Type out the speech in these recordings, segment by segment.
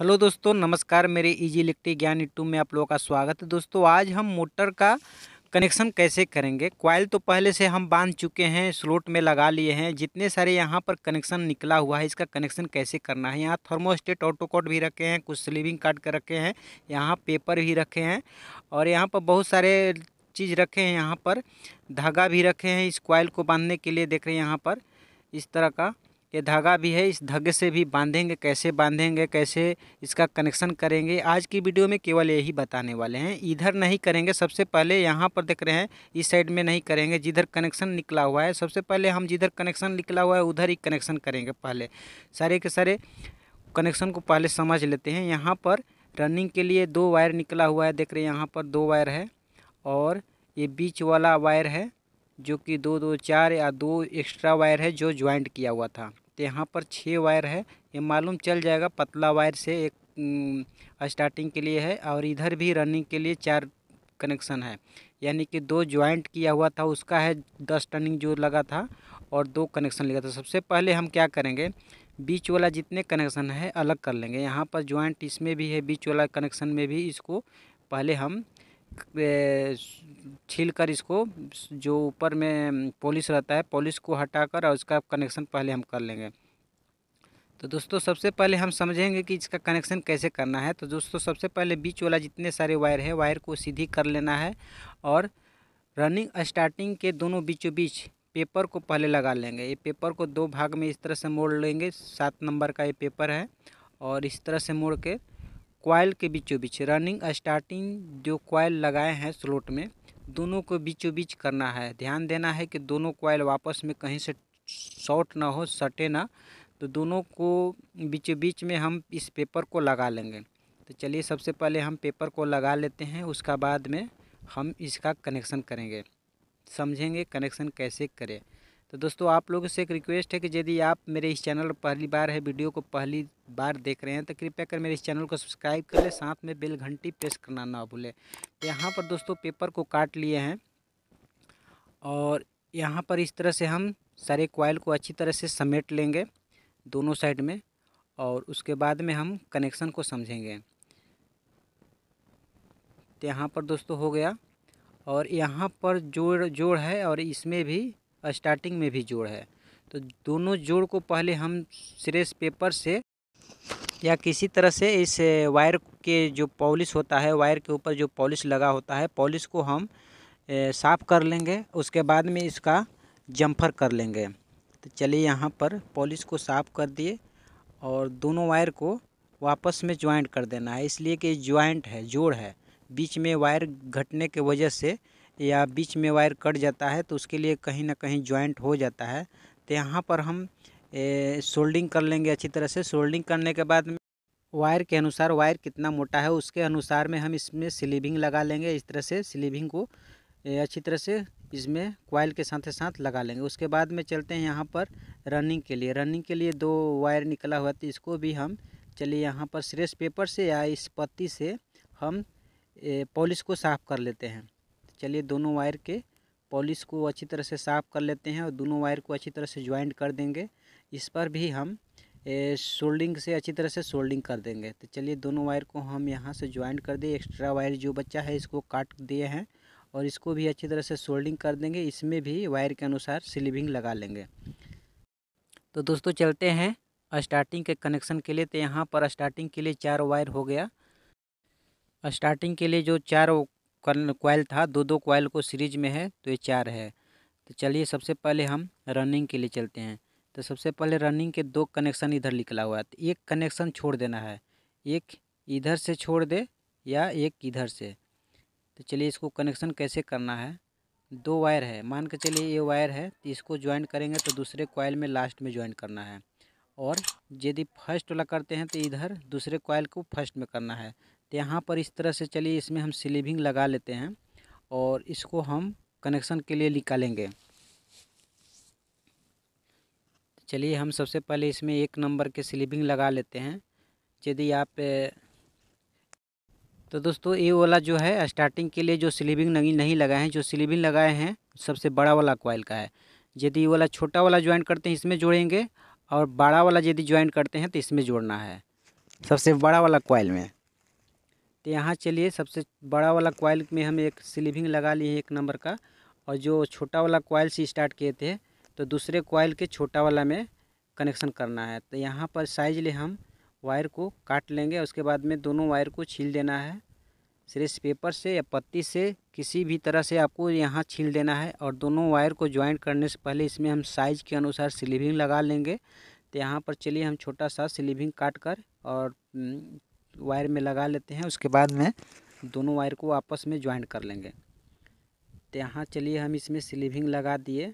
hello दोस्तों नमस्कार मेरे इजी इलेक्ट्रिक ज्ञान यूट्यूब में आप लोगों का स्वागत है दोस्तों आज हम मोटर का कनेक्शन कैसे करेंगे क्वाइल तो पहले से हम बांध चुके हैं स्लोट में लगा लिए हैं जितने सारे यहाँ पर कनेक्शन निकला हुआ है इसका कनेक्शन कैसे करना है यहाँ थर्मोस्टेट ऑटोकॉट भी रखे हैं कुछ स्लीविंग काट कर रखे हैं यहाँ पेपर भी रखे हैं और यहाँ पर बहुत सारे चीज़ रखे हैं यहाँ पर धागा भी रखे हैं इस क्वाइल को बांधने के लिए देख रहे हैं यहाँ पर इस तरह का ये धागा भी है इस धागे से भी बांधेंगे कैसे बांधेंगे कैसे इसका कनेक्शन करेंगे आज की वीडियो में केवल यही बताने वाले हैं इधर नहीं करेंगे सबसे पहले यहाँ पर देख रहे हैं इस साइड में नहीं करेंगे जिधर कनेक्शन निकला हुआ है सबसे पहले हम जिधर कनेक्शन निकला हुआ है उधर ही कनेक्शन करेंगे पहले सारे के सारे कनेक्शन को पहले समझ लेते हैं यहाँ पर रनिंग के लिए दो वायर निकला हुआ है देख रहे हैं यहाँ पर दो वायर है और ये बीच वाला वायर है जो कि दो दो चार या दो एक्स्ट्रा वायर है जो ज्वाइंट किया हुआ था तो यहाँ पर छः वायर है ये मालूम चल जाएगा पतला वायर से एक स्टार्टिंग के लिए है और इधर भी रनिंग के लिए चार कनेक्शन है यानी कि दो ज्वाइंट किया हुआ था उसका है दस टर्निंग जो लगा था और दो कनेक्शन लगा था सबसे पहले हम क्या करेंगे बीच वाला जितने कनेक्शन है अलग कर लेंगे यहाँ पर ज्वाइंट इसमें भी है बीच वाला कनेक्शन में भी इसको पहले हम छील कर इसको जो ऊपर में पॉलिश रहता है पॉलिश को हटाकर और इसका कनेक्शन पहले हम कर लेंगे तो दोस्तों सबसे पहले हम समझेंगे कि इसका कनेक्शन कैसे करना है तो दोस्तों सबसे पहले बीच वाला जितने सारे वायर है वायर को सीधी कर लेना है और रनिंग स्टार्टिंग के दोनों बीचों बीच पेपर को पहले लगा लेंगे ये पेपर को दो भाग में इस तरह से मोड़ लेंगे सात नंबर का ये पेपर है और इस तरह से मोड़ के क्वाइल के बीचों बीच रनिंग स्टार्टिंग जो क्वाइल लगाए हैं स्लोट में दोनों को बीचों बीच करना है ध्यान देना है कि दोनों क्वाइल वापस में कहीं से शॉर्ट ना हो सटे ना तो दोनों को बीचों बीच में हम इस पेपर को लगा लेंगे तो चलिए सबसे पहले हम पेपर को लगा लेते हैं उसका बाद में हम इसका कनेक्शन करेंगे समझेंगे कनेक्शन कैसे करें तो दोस्तों आप लोगों से एक रिक्वेस्ट है कि यदि आप मेरे इस चैनल पर पहली बार है वीडियो को पहली बार देख रहे हैं तो कृपया कर मेरे इस चैनल को सब्सक्राइब कर ले साथ में बेल घंटी प्रेस करना ना भूलें तो यहाँ पर दोस्तों पेपर को काट लिए हैं और यहाँ पर इस तरह से हम सारे क्वाइल को अच्छी तरह से समेट लेंगे दोनों साइड में और उसके बाद में हम कनेक्शन को समझेंगे तो यहाँ पर दोस्तों हो गया और यहाँ पर जोड़ जोड़ है और इसमें भी स्टार्टिंग में भी जोड़ है तो दोनों जोड़ को पहले हम सिरेस पेपर से या किसी तरह से इस वायर के जो पॉलिश होता है वायर के ऊपर जो पॉलिश लगा होता है पॉलिश को हम साफ़ कर लेंगे उसके बाद में इसका जम्फर कर लेंगे तो चलिए यहाँ पर पॉलिश को साफ़ कर दिए और दोनों वायर को वापस में ज्वाइंट कर देना है इसलिए कि ज्वाइंट है जोड़ है बीच में वायर घटने के वजह से या बीच में वायर कट जाता है तो उसके लिए कहीं ना कहीं ज्वाइंट हो जाता है तो यहाँ पर हम सोल्डिंग कर लेंगे अच्छी तरह से सोल्डिंग करने के बाद वायर के अनुसार वायर कितना मोटा है उसके अनुसार में हम इसमें स्लीविंग लगा लेंगे इस तरह से स्लीविंग को अच्छी तरह से इसमें क्वाइल के साथ साथ लगा लेंगे उसके बाद में चलते हैं यहाँ पर रनिंग के लिए रनिंग के लिए दो वायर निकला हुआ था तो इसको भी हम चलिए यहाँ पर सरेस पेपर से या इस पत्ती से हम पॉलिश को साफ़ कर लेते हैं चलिए दोनों वायर के पॉलिश को अच्छी तरह से साफ़ कर लेते हैं और दोनों वायर को अच्छी तरह से ज्वाइंट कर देंगे इस पर भी हम सोल्डिंग से अच्छी तरह से सोल्डिंग कर देंगे तो चलिए दोनों वायर को हम यहाँ से ज्वाइंट कर दें एक्स्ट्रा वायर जो बच्चा है इसको काट दिए हैं और इसको भी अच्छी तरह से सोल्डिंग कर देंगे इसमें भी वायर के अनुसार स्लीविंग लगा लेंगे तो दोस्तों चलते हैं स्टार्टिंग के कनेक्शन के लिए तो यहाँ पर स्टार्टिंग के लिए चार वायर हो गया स्टार्टिंग के लिए जो चार कॉयल था दो दो कॉयल को सीरीज में है तो ये चार है तो चलिए सबसे पहले हम रनिंग के लिए चलते हैं तो सबसे पहले रनिंग के दो कनेक्शन इधर निकला हुआ है तो एक कनेक्शन छोड़ देना है एक इधर से छोड़ दे या एक इधर से तो चलिए इसको कनेक्शन कैसे करना है दो वायर है मान के चलिए ये वायर है तो इसको ज्वाइन करेंगे तो दूसरे कॉयल में लास्ट में ज्वाइन करना है और यदि फर्स्ट वाला करते हैं तो इधर दूसरे कॉयल को फर्स्ट में करना है तो यहाँ पर इस तरह से चलिए इसमें हम स्लीविंग लगा लेते हैं और इसको हम कनेक्शन के लिए निकालेंगे चलिए हम सबसे पहले इसमें एक नंबर के स्लीविंग लगा लेते हैं यदि आप तो दोस्तों ये वाला जो है स्टार्टिंग के लिए जो स्लीविंग नहीं नहीं लगाए हैं जो स्लीपिंग लगाए हैं सबसे बड़ा वाला कॉयल का है यदि ये वाला छोटा वाला ज्वाइन करते हैं इसमें जोड़ेंगे और बड़ा वाला यदि ज्वाइन करते हैं तो इसमें जोड़ना है सबसे बड़ा वाला कॉयल में तो यहाँ चलिए सबसे बड़ा वाला कॉयल में हम एक स्लीपिंग लगा लिए एक नंबर का और जो छोटा वाला कॉयल से स्टार्ट किए थे तो दूसरे कॉयल के छोटा वाला में कनेक्शन करना है तो यहाँ पर साइज ले हम वायर को काट लेंगे उसके बाद में दोनों वायर को छील देना है सिर्फ पेपर से या पत्ती से किसी भी तरह से आपको यहाँ छील देना है और दोनों वायर को ज्वाइंट करने से पहले इसमें हम साइज के अनुसार स्लीविंग लगा लेंगे तो यहाँ पर चलिए हम छोटा सा स्लीविंग काट कर और वायर में लगा लेते हैं उसके बाद में दोनों वायर को आपस में ज्वाइंट कर लेंगे तो यहाँ चलिए हम इसमें स्लीविंग लगा दिए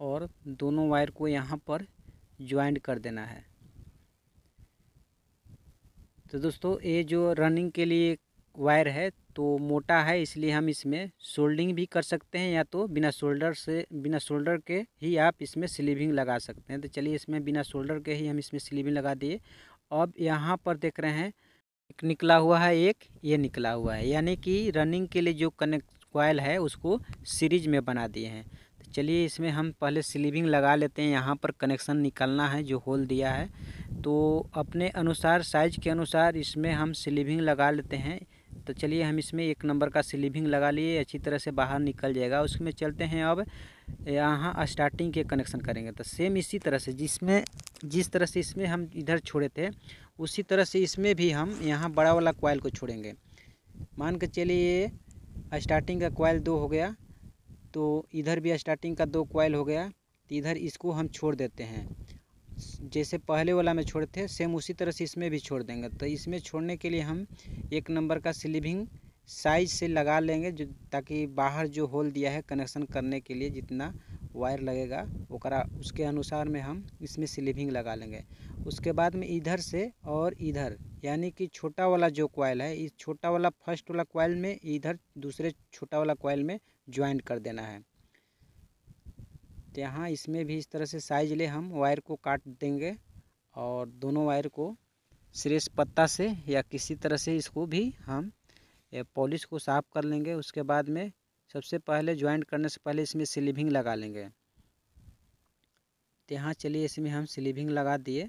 और दोनों वायर को यहाँ पर ज्वाइंट कर देना है तो दोस्तों ये जो रनिंग के लिए वायर है तो मोटा है इसलिए हम इसमें सोल्डिंग भी कर सकते हैं या तो बिना शोल्डर से बिना शोल्डर के ही आप इसमें स्लीविंग लगा सकते हैं तो चलिए इसमें बिना शोल्डर के ही हम इसमें स्लीविंग लगा दिए अब यहाँ पर देख रहे हैं एक निकला हुआ है एक ये निकला हुआ है यानी कि रनिंग के लिए जो कनेक्ट कॉयल है उसको सीरीज में बना दिए हैं चलिए इसमें हम पहले स्लीविंग लगा लेते हैं यहाँ पर कनेक्शन निकलना है जो होल दिया है तो अपने अनुसार साइज के अनुसार इसमें हम स्लीविंग लगा लेते हैं तो चलिए हम इसमें एक नंबर का स्लीविंग लगा लिए अच्छी तरह से बाहर निकल जाएगा उसमें चलते हैं अब यहाँ स्टार्टिंग के कनेक्शन करेंगे तो सेम इसी तरह से जिसमें जिस तरह से इसमें हम इधर छोड़े थे उसी तरह से इसमें भी हम यहाँ बड़ा वाला कोयल को छोड़ेंगे मान के चलिए स्टार्टिंग का कोयल दो हो गया तो इधर भी स्टार्टिंग का दो कॉयल हो गया तो इधर इसको हम छोड़ देते हैं जैसे पहले वाला में छोड़े थे सेम उसी तरह से इसमें भी छोड़ देंगे तो इसमें छोड़ने के लिए हम एक नंबर का स्लीविंग साइज से लगा लेंगे जो ताकि बाहर जो होल दिया है कनेक्शन करने के लिए जितना वायर लगेगा ओकरा उसके अनुसार में हम इसमें स्लीविंग लगा लेंगे उसके बाद में इधर से और इधर यानी कि छोटा वाला जो कॉयल है इस छोटा वाला फर्स्ट वाला कॉयल में इधर दूसरे छोटा वाला कॉयल में ज्वाइन कर देना है तो यहाँ इसमें भी इस तरह से साइज ले हम वायर को काट देंगे और दोनों वायर को सिरेस पत्ता से या किसी तरह से इसको भी हम पॉलिश को साफ कर लेंगे उसके बाद में सबसे पहले ज्वाइंट करने से पहले इसमें स्लीविंग लगा लेंगे तो यहाँ चलिए इसमें हम स्लीविंग लगा दिए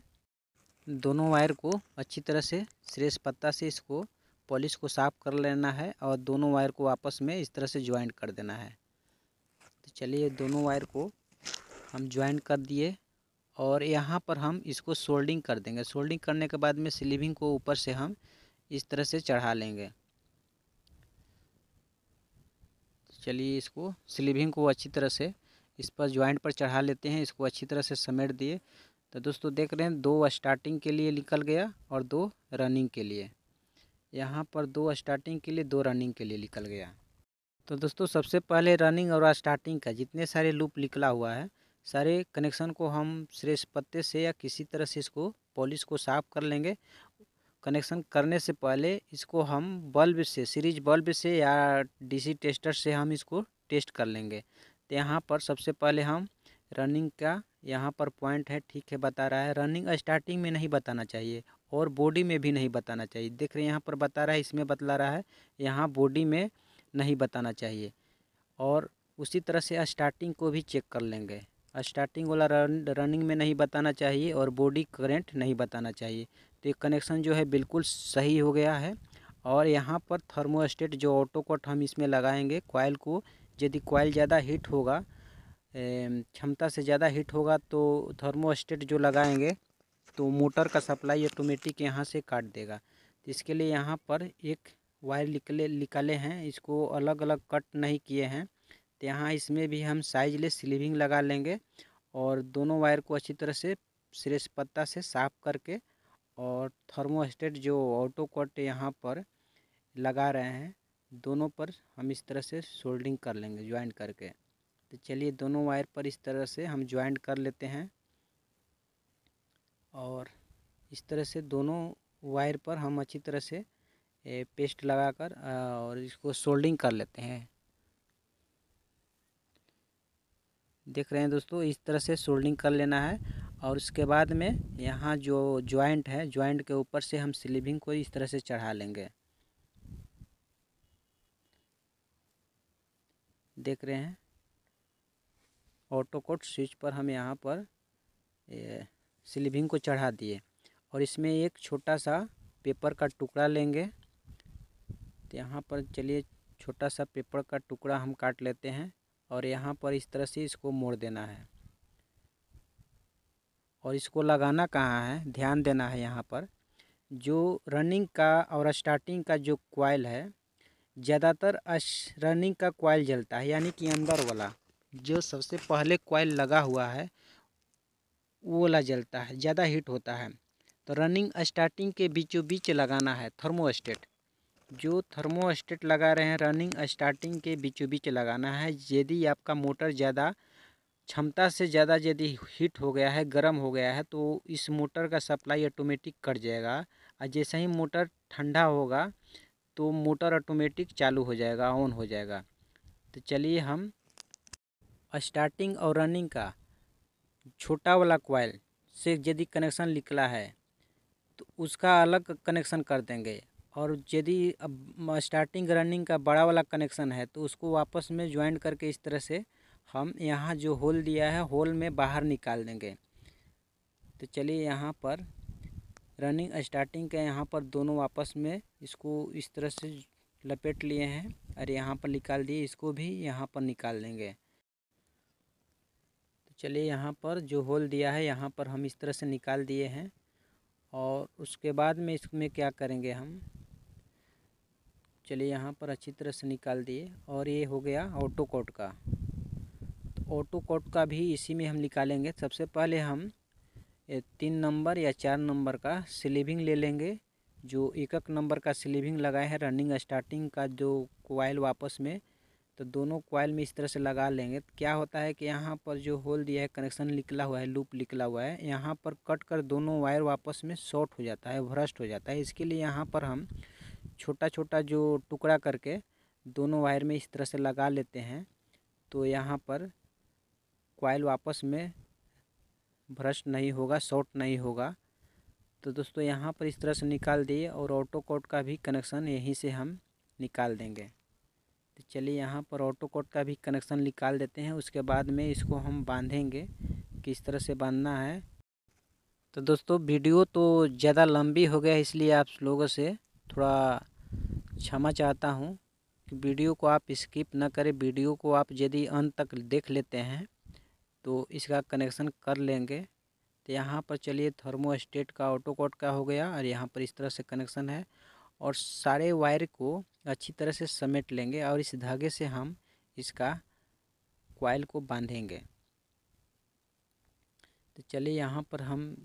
दोनों वायर को अच्छी तरह से सिरेस पत्ता से इसको पॉलिश को साफ कर लेना है और दोनों वायर को आपस में इस तरह से ज्वाइंट कर देना है तो चलिए दोनों वायर को हम ज्वाइंट कर दिए और यहाँ पर हम इसको सोल्डिंग कर देंगे सोल्डिंग करने के बाद में स्लीविंग को ऊपर से हम इस तरह से चढ़ा लेंगे तो चलिए इसको स्लीविंग को अच्छी तरह से इस पर ज्वाइंट पर चढ़ा लेते हैं इसको अच्छी तरह से समेट दिए तो दोस्तों देख रहे हैं दो स्टार्टिंग के लिए निकल गया और दो रनिंग के लिए यहाँ पर दो स्टार्टिंग के लिए दो रनिंग के लिए निकल गया तो दोस्तों सबसे पहले रनिंग और स्टार्टिंग का जितने सारे लूप निकला हुआ है सारे कनेक्शन को हम श्रेष पत्ते से या किसी तरह से इसको पॉलिश को साफ कर लेंगे कनेक्शन करने से पहले इसको हम बल्ब से सीरीज बल्ब से या डीसी टेस्टर से हम इसको टेस्ट कर लेंगे तो यहाँ पर सबसे पहले हम रनिंग का यहाँ पर पॉइंट है ठीक है बता रहा है रनिंग स्टार्टिंग में नहीं बताना चाहिए और बॉडी में भी नहीं बताना चाहिए देख रहे हैं यहाँ पर बता रहा है इसमें बतला रहा है यहाँ बॉडी में नहीं बताना चाहिए और उसी तरह से स्टार्टिंग को भी चेक कर लेंगे स्टार्टिंग वाला रन रनिंग में नहीं बताना चाहिए और बॉडी करेंट नहीं बताना चाहिए तो ये कनेक्शन जो है बिल्कुल सही हो गया है और यहाँ पर थर्मोस्टेट जो ऑटो कट हम इसमें लगाएंगे कॉयल को यदि कॉयल ज़्यादा हीट होगा क्षमता से ज़्यादा हीट होगा तो थर्मोस्टेट जो लगाएंगे तो मोटर का सप्लाई ऑटोमेटिक यहाँ से काट देगा तो इसके लिए यहाँ पर एक वायर निकले निकाले हैं इसको अलग अलग कट नहीं किए हैं तो यहाँ इसमें भी हम साइज ले स्लीविंग लगा लेंगे और दोनों वायर को अच्छी तरह से श्रेष पत्ता से साफ करके और थर्मोस्टेट जो ऑटो कट यहाँ पर लगा रहे हैं दोनों पर हम इस तरह से सोल्डिंग कर लेंगे ज्वाइंट करके तो चलिए दोनों वायर पर इस तरह से हम ज्वाइंट कर लेते हैं और इस तरह से दोनों वायर पर हम अच्छी तरह से पेस्ट लगाकर और इसको सोल्डिंग कर लेते हैं देख रहे हैं दोस्तों इस तरह से सोल्डिंग कर लेना है और उसके बाद में यहाँ जो ज्वाइंट है ज्वाइंट के ऊपर से हम स्लीविंग को इस तरह से चढ़ा लेंगे देख रहे हैं ऑटो कोट स्विच पर हम यहाँ पर स्लीविंग को चढ़ा दिए और इसमें एक छोटा सा पेपर का टुकड़ा लेंगे तो यहाँ पर चलिए छोटा सा पेपर का टुकड़ा हम काट लेते हैं और यहाँ पर इस तरह से इसको मोड़ देना है और इसको लगाना कहाँ है ध्यान देना है यहाँ पर जो रनिंग का और स्टार्टिंग का जो क्वाइल है ज़्यादातर रनिंग का क्वाइल जलता है यानी कि अंदर वाला जो सबसे पहले क्वाइल लगा हुआ है वो वाला जलता है ज़्यादा हीट होता है तो रनिंग स्टार्टिंग के बीचों बीच लगाना है थर्मोस्टेट जो थर्मोस्टेट लगा रहे हैं रनिंग स्टार्टिंग के बीचों बीच लगाना है यदि आपका मोटर ज़्यादा क्षमता से ज़्यादा यदि हीट हो गया है गर्म हो गया है तो इस मोटर का सप्लाई ऑटोमेटिक कट जाएगा और जैसे ही मोटर ठंडा होगा तो मोटर ऑटोमेटिक चालू हो जाएगा ऑन हो जाएगा तो चलिए हम स्टार्टिंग और रनिंग का छोटा वाला कॉयल से यदि कनेक्शन निकला है तो उसका अलग कनेक्शन कर देंगे और यदि अब स्टार्टिंग रनिंग का बड़ा वाला कनेक्शन है तो उसको वापस में ज्वाइन करके इस तरह से हम यहाँ जो होल दिया है होल में बाहर निकाल देंगे तो चलिए यहाँ पर रनिंग स्टार्टिंग के यहाँ पर दोनों वापस में इसको इस तरह से लपेट लिए हैं और यहाँ पर निकाल दिए इसको भी यहाँ पर निकाल देंगे चलिए यहाँ पर जो होल दिया है यहाँ पर हम इस तरह से निकाल दिए हैं और उसके बाद में इसमें क्या करेंगे हम चलिए यहाँ पर अच्छी तरह से निकाल दिए और ये हो गया ऑटो कोट का तो ऑटो कोट का भी इसी में हम निकालेंगे सबसे पहले हम तीन नंबर या चार नंबर का स्लीविंग ले लेंगे जो एक एक नंबर का स्लीविंग लगाए हैं रनिंग स्टार्टिंग का जो कोयल वापस में तो दोनों कॉयल में इस तरह से लगा लेंगे तो क्या होता है कि यहाँ पर जो होल दिया है कनेक्शन निकला हुआ है लूप निकला हुआ है यहाँ पर कट कर दोनों वायर वापस में शॉर्ट हो जाता है भ्रष्ट हो जाता है इसके लिए यहाँ पर हम छोटा छोटा जो टुकड़ा करके दोनों वायर में इस तरह से लगा लेते हैं तो यहाँ पर कॉयल वापस में भ्रष्ट नहीं होगा शॉर्ट नहीं होगा तो दोस्तों यहाँ पर इस तरह से निकाल दिए और ऑटो कोट का भी कनेक्शन यहीं से हम निकाल देंगे तो चलिए यहाँ पर ऑटो कोट का भी कनेक्शन निकाल देते हैं उसके बाद में इसको हम बांधेंगे किस तरह से बांधना है तो दोस्तों वीडियो तो ज़्यादा लंबी हो गया इसलिए आप लोगों से थोड़ा क्षमा चाहता हूँ कि वीडियो को आप स्किप ना करें वीडियो को आप यदि अंत तक देख लेते हैं तो इसका कनेक्शन कर लेंगे तो यहाँ पर चलिए थर्मोस्टेट का ऑटो कोट का हो गया और यहाँ पर इस तरह से कनेक्शन है और सारे वायर को अच्छी तरह से समेट लेंगे और इस धागे से हम इसका क्वाइल को बांधेंगे तो चलिए यहाँ पर हम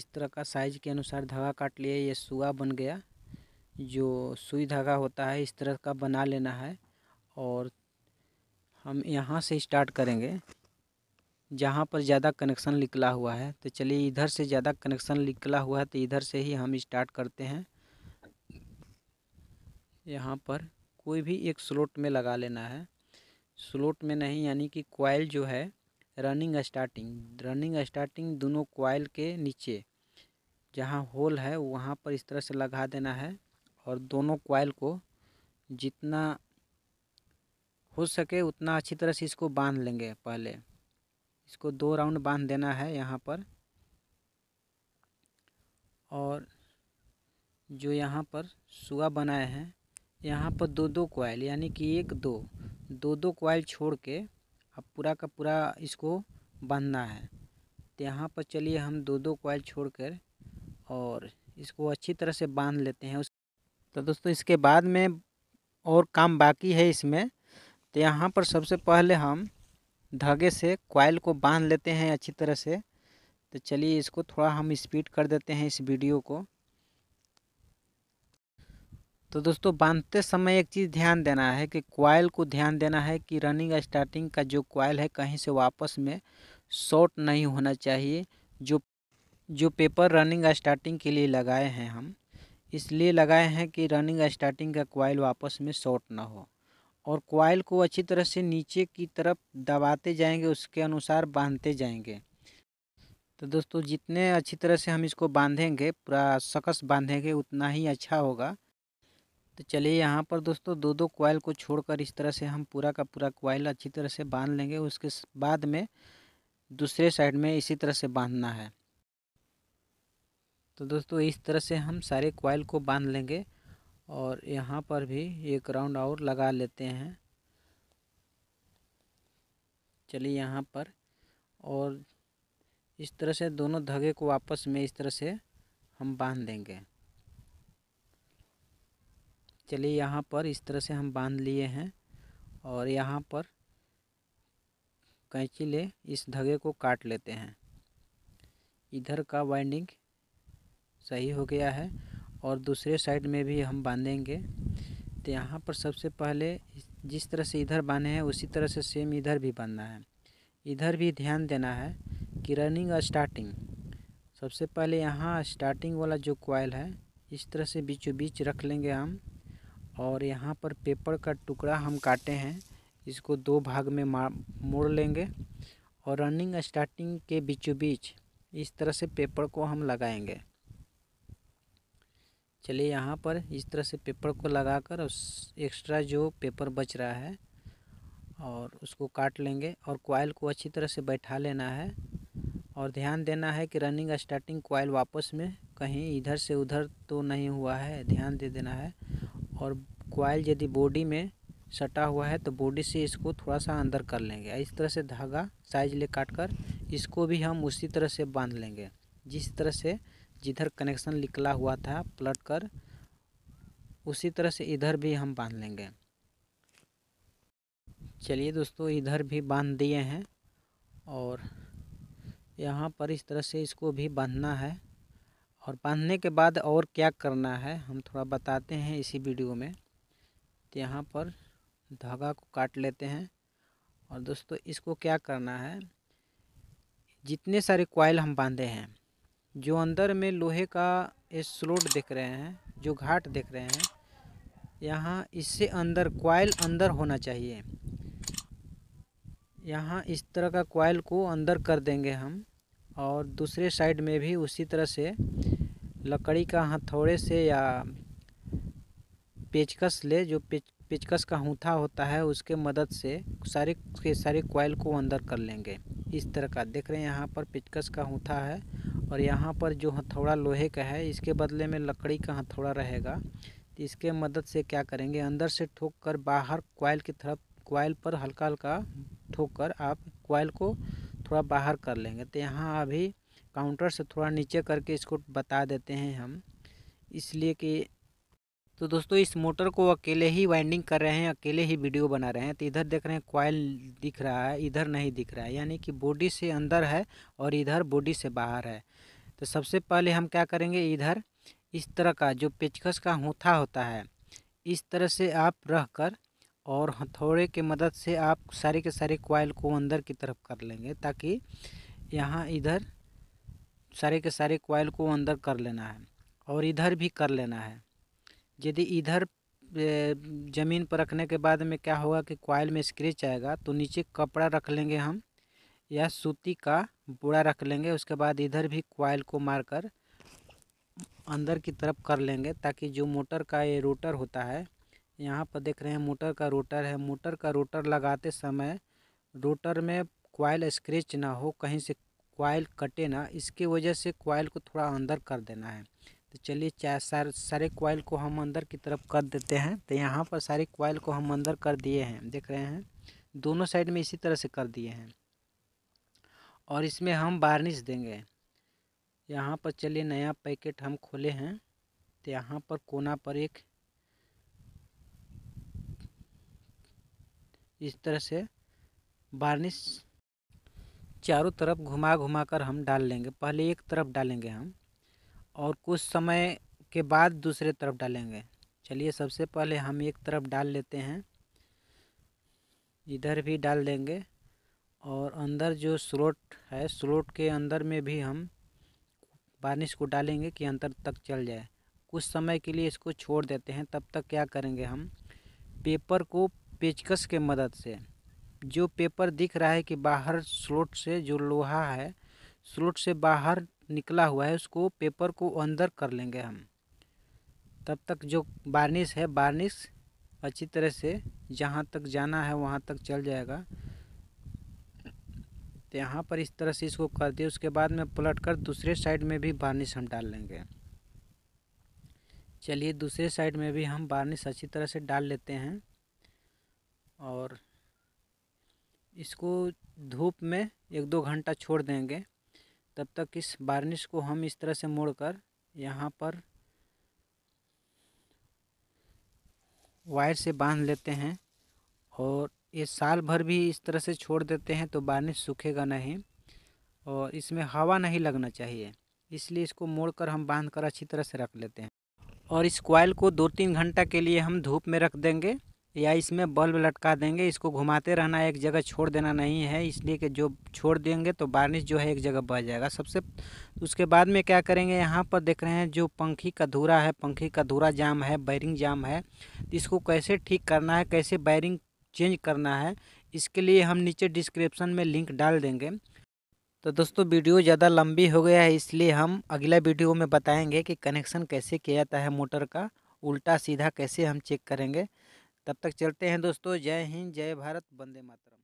इस तरह का साइज के अनुसार धागा काट लिए ये सुआ बन गया जो सुई धागा होता है इस तरह का बना लेना है और हम यहाँ से स्टार्ट करेंगे जहाँ पर ज़्यादा कनेक्शन निकला हुआ है तो चलिए इधर से ज़्यादा कनेक्शन निकला हुआ है तो इधर से ही हम स्टार्ट करते हैं यहाँ पर कोई भी एक स्लोट में लगा लेना है स्लोट में नहीं यानी कि क्वाइल जो है रनिंग स्टार्टिंग रनिंग स्टार्टिंग दोनों क्वाइल के नीचे जहाँ होल है वहाँ पर इस तरह से लगा देना है और दोनों क्वाइल को जितना हो सके उतना अच्छी तरह से इसको बांध लेंगे पहले इसको दो राउंड बांध देना है यहाँ पर और जो यहाँ पर सुआ बनाए हैं यहाँ पर दो दो कोयल यानी कि एक दो दो दो कोयल छोड़ के अब पूरा का पूरा इसको बांधना है तो यहाँ पर चलिए हम दो दो कोयल छोड़ कर और इसको अच्छी तरह से बांध लेते हैं उस तो दोस्तों इसके बाद में और काम बाकी है इसमें तो यहाँ पर सबसे पहले हम धागे से कोयल को बांध लेते हैं अच्छी तरह से तो चलिए इसको थोड़ा हम स्पीड कर देते हैं इस वीडियो को तो दोस्तों बांधते समय एक चीज़ ध्यान देना है कि क्वाइल को ध्यान देना है कि रनिंग स्टार्टिंग का जो क्वाइल है कहीं से वापस में शॉर्ट नहीं होना चाहिए जो जो पेपर रनिंग स्टार्टिंग के लिए लगाए हैं हम इसलिए लगाए हैं कि रनिंग स्टार्टिंग का क्वाइल वापस में शॉर्ट ना हो और क्वाइल को अच्छी तरह से नीचे की तरफ दबाते जाएंगे उसके अनुसार बांधते जाएंगे तो दोस्तों जितने अच्छी तरह से हम इसको बांधेंगे पूरा सकस बांधेंगे उतना ही अच्छा होगा तो चलिए यहाँ पर दोस्तों दो दो क्वाइल को छोड़कर इस तरह से हम पूरा का पूरा क्वाइल अच्छी तरह से बांध लेंगे उसके बाद में दूसरे साइड में इसी तरह से बांधना है तो दोस्तों इस तरह से हम सारे क्वाइल को बांध लेंगे और यहाँ पर भी एक राउंड और लगा लेते हैं चलिए यहाँ पर और इस तरह से दोनों धागे को आपस में इस तरह से हम बांध देंगे चलिए यहाँ पर इस तरह से हम बांध लिए हैं और यहाँ पर कैंची ले इस धागे को काट लेते हैं इधर का वाइंडिंग सही हो गया है और दूसरे साइड में भी हम बांधेंगे तो यहाँ पर सबसे पहले जिस तरह से इधर बांधे हैं उसी तरह से सेम इधर भी बांधना है इधर भी ध्यान देना है कि रनिंग और स्टार्टिंग सबसे पहले यहाँ स्टार्टिंग वाला जो कॉयल है इस तरह से बीचों बीच रख लेंगे हम और यहाँ पर पेपर का टुकड़ा हम काटे हैं इसको दो भाग में मोड़ लेंगे और रनिंग स्टार्टिंग के बीचों बीच इस तरह से पेपर को हम लगाएंगे चलिए यहाँ पर इस तरह से पेपर को लगाकर उस एक्स्ट्रा जो पेपर बच रहा है और उसको काट लेंगे और क्वाइल को अच्छी तरह से बैठा लेना है और ध्यान देना है कि रनिंग स्टार्टिंग क्वाइल वापस में कहीं इधर से उधर तो नहीं हुआ है ध्यान दे देना है और क्वाइल यदि बॉडी में सटा हुआ है तो बॉडी से इसको थोड़ा सा अंदर कर लेंगे इस तरह से धागा साइज ले काट कर इसको भी हम उसी तरह से बांध लेंगे जिस तरह से जिधर कनेक्शन निकला हुआ था प्लट कर उसी तरह से इधर भी हम बांध लेंगे चलिए दोस्तों इधर भी बांध दिए हैं और यहाँ पर इस तरह से इसको भी बांधना है और बांधने के बाद और क्या करना है हम थोड़ा बताते हैं इसी वीडियो में तो यहाँ पर धागा को काट लेते हैं और दोस्तों इसको क्या करना है जितने सारे कोयल हम बांधे हैं जो अंदर में लोहे का ये स्लोट देख रहे हैं जो घाट देख रहे हैं यहाँ इससे अंदर क्वाइल अंदर होना चाहिए यहाँ इस तरह का क्वाइल को अंदर कर देंगे हम और दूसरे साइड में भी उसी तरह से लकड़ी का हथौड़े से या पेचकस ले जो पेच पेचकस का हूथा होता है उसके मदद से सारे के सारे कोयल को अंदर कर लेंगे इस तरह का देख रहे हैं यहाँ पर पेचकस का हूथा है और यहाँ पर जो हथौड़ा लोहे का है इसके बदले में लकड़ी का हथौड़ा रहेगा तो इसके मदद से क्या करेंगे अंदर से ठोक कर बाहर क्वाइल की तरफ क्वाइल पर हल्का हल्का ठोक कर आप क्वाइल को थोड़ा बाहर कर लेंगे तो यहाँ अभी काउंटर से थोड़ा नीचे करके इसको बता देते हैं हम इसलिए कि तो दोस्तों इस मोटर को अकेले ही वाइंडिंग कर रहे हैं अकेले ही वीडियो बना रहे हैं तो इधर देख रहे हैं कॉयल दिख रहा है इधर नहीं दिख रहा है यानी कि बॉडी से अंदर है और इधर बॉडी से बाहर है तो सबसे पहले हम क्या करेंगे इधर इस तरह का जो पेचकस का होथा होता है इस तरह से आप रह कर और हथौड़े के मदद से आप सारे के सारे कोयल को अंदर की तरफ कर लेंगे ताकि यहाँ इधर सारे के सारे कोयल को अंदर कर लेना है और इधर भी कर लेना है यदि इधर ज़मीन पर रखने के बाद में क्या होगा कि कॉयल में स्क्रेच आएगा तो नीचे कपड़ा रख लेंगे हम या सूती का बोरा रख लेंगे उसके बाद इधर भी कोयल को मारकर अंदर की तरफ कर लेंगे ताकि जो मोटर का ये रोटर होता है यहाँ पर देख रहे हैं मोटर का रोटर है मोटर का रोटर लगाते समय रोटर में क्वाइल स्क्रेच ना हो कहीं से क्वाइल कटे ना इसके वजह से क्वाइल को थोड़ा अंदर कर देना है तो चलिए चाहे सार, सारे क्वाइल को हम अंदर की तरफ कर देते हैं तो यहाँ पर सारे क्वाइल को हम अंदर कर दिए हैं देख रहे हैं दोनों साइड में इसी तरह से कर दिए हैं और इसमें हम बार्निश देंगे यहाँ पर चलिए नया पैकेट हम खोले हैं तो यहाँ पर कोना पर एक इस तरह से बार्निश चारों तरफ घुमा घुमा कर हम डाल लेंगे पहले एक तरफ डालेंगे हम और कुछ समय के बाद दूसरे तरफ डालेंगे चलिए सबसे पहले हम एक तरफ डाल लेते हैं इधर भी डाल देंगे और अंदर जो स्लोट है स्लोट के अंदर में भी हम बार्निश को डालेंगे कि अंदर तक चल जाए कुछ समय के लिए इसको छोड़ देते हैं तब तक क्या करेंगे हम पेपर को पेचकस के मदद से जो पेपर दिख रहा है कि बाहर स्लोट से जो लोहा है स्लोट से बाहर निकला हुआ है उसको पेपर को अंदर कर लेंगे हम तब तक जो बार्निश है बार्निश अच्छी तरह से जहाँ तक जाना है वहाँ तक चल जाएगा तो यहाँ पर इस तरह से इसको कर दिए उसके बाद में पलट कर दूसरे साइड में भी बार्निश हम डाल लेंगे चलिए दूसरे साइड में भी हम बार्निश अच्छी तरह से डाल लेते हैं और इसको धूप में एक दो घंटा छोड़ देंगे तब तक इस बार्निश को हम इस तरह से मोड़कर यहाँ पर वायर से बांध लेते हैं और ये साल भर भी इस तरह से छोड़ देते हैं तो बार्निश सूखेगा नहीं और इसमें हवा नहीं लगना चाहिए इसलिए इसको मोड़कर हम बांध कर अच्छी तरह से रख लेते हैं और इस क्वाइल को दो तीन घंटा के लिए हम धूप में रख देंगे या इसमें बल्ब लटका देंगे इसको घुमाते रहना एक जगह छोड़ देना नहीं है इसलिए कि जो छोड़ देंगे तो बारिश जो है एक जगह बह जाएगा सबसे उसके बाद में क्या करेंगे यहाँ पर देख रहे हैं जो पंखी का धूरा है पंखी का धूरा जाम है बैरिंग जाम है इसको कैसे ठीक करना है कैसे बैरिंग चेंज करना है इसके लिए हम नीचे डिस्क्रिप्सन में लिंक डाल देंगे तो दोस्तों वीडियो ज़्यादा लंबी हो गया है इसलिए हम अगला वीडियो में बताएँगे कि कनेक्शन कैसे किया जाता है मोटर का उल्टा सीधा कैसे हम चेक करेंगे तब तक चलते हैं दोस्तों जय हिंद जय भारत वंदे मातरम